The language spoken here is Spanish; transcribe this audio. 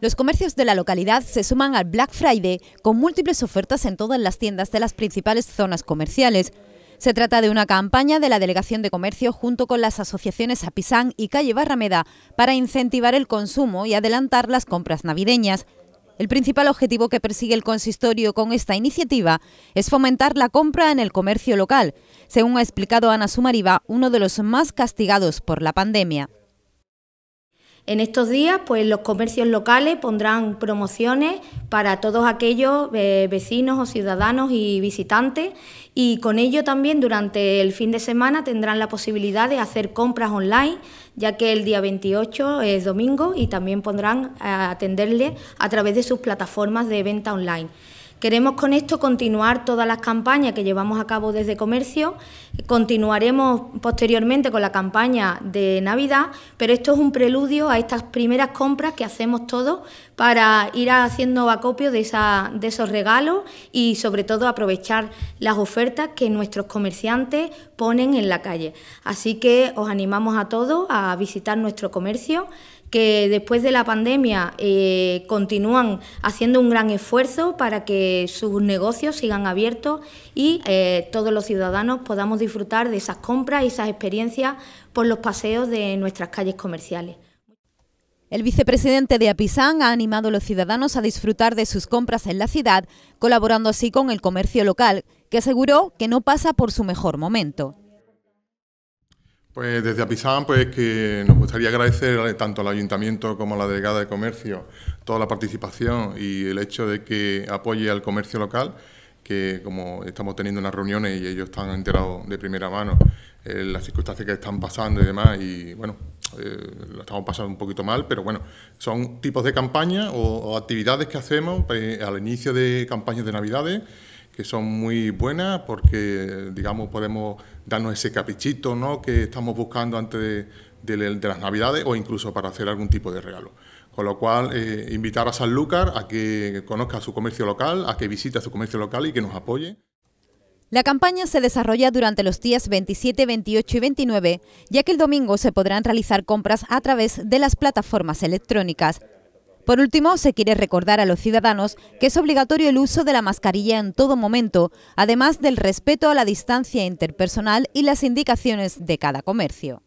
Los comercios de la localidad se suman al Black Friday con múltiples ofertas en todas las tiendas de las principales zonas comerciales. Se trata de una campaña de la Delegación de Comercio junto con las asociaciones Apisán y Calle Barrameda para incentivar el consumo y adelantar las compras navideñas. El principal objetivo que persigue el consistorio con esta iniciativa es fomentar la compra en el comercio local, según ha explicado Ana Sumariva, uno de los más castigados por la pandemia. En estos días, pues los comercios locales pondrán promociones para todos aquellos eh, vecinos o ciudadanos y visitantes y con ello también durante el fin de semana tendrán la posibilidad de hacer compras online, ya que el día 28 es domingo y también podrán atenderle a través de sus plataformas de venta online. Queremos con esto continuar todas las campañas que llevamos a cabo desde comercio, continuaremos posteriormente con la campaña de Navidad, pero esto es un preludio a estas primeras compras que hacemos todos para ir haciendo acopio de, esos regalos y sobre todo aprovechar las ofertas que nuestros comerciantes ponen en la calle. Así que os animamos a todos a visitar nuestro comercio que después de la pandemia eh, continúan haciendo un gran esfuerzo para que sus negocios sigan abiertos y eh, todos los ciudadanos podamos disfrutar de esas compras y esas experiencias por los paseos de nuestras calles comerciales. El vicepresidente de Apisán ha animado a los ciudadanos a disfrutar de sus compras en la ciudad, colaborando así con el comercio local, que aseguró que no pasa por su mejor momento. Pues desde Apisán, pues que nos gustaría agradecer tanto al Ayuntamiento como a la Delegada de Comercio toda la participación y el hecho de que apoye al comercio local, que como estamos teniendo unas reuniones y ellos están enterados de primera mano eh, las circunstancias que están pasando y demás, y bueno, eh, lo estamos pasando un poquito mal, pero bueno, son tipos de campañas o, actividades que hacemos pues, al inicio de campañas de Navidades, que son muy buenas porque, digamos, podemos darnos ese caprichito ¿no? que estamos buscando antes de, las Navidades o incluso para hacer algún tipo de regalo. Con lo cual, eh, invitar a Sanlúcar a que conozca su comercio local, a que visite su comercio local y que nos apoye. La campaña se desarrolla durante los días 27, 28 y 29, ya que el domingo se podrán realizar compras a través de las plataformas electrónicas. Por último, se quiere recordar a los ciudadanos que es obligatorio el uso de la mascarilla en todo momento, además del respeto a la distancia interpersonal y las indicaciones de cada comercio.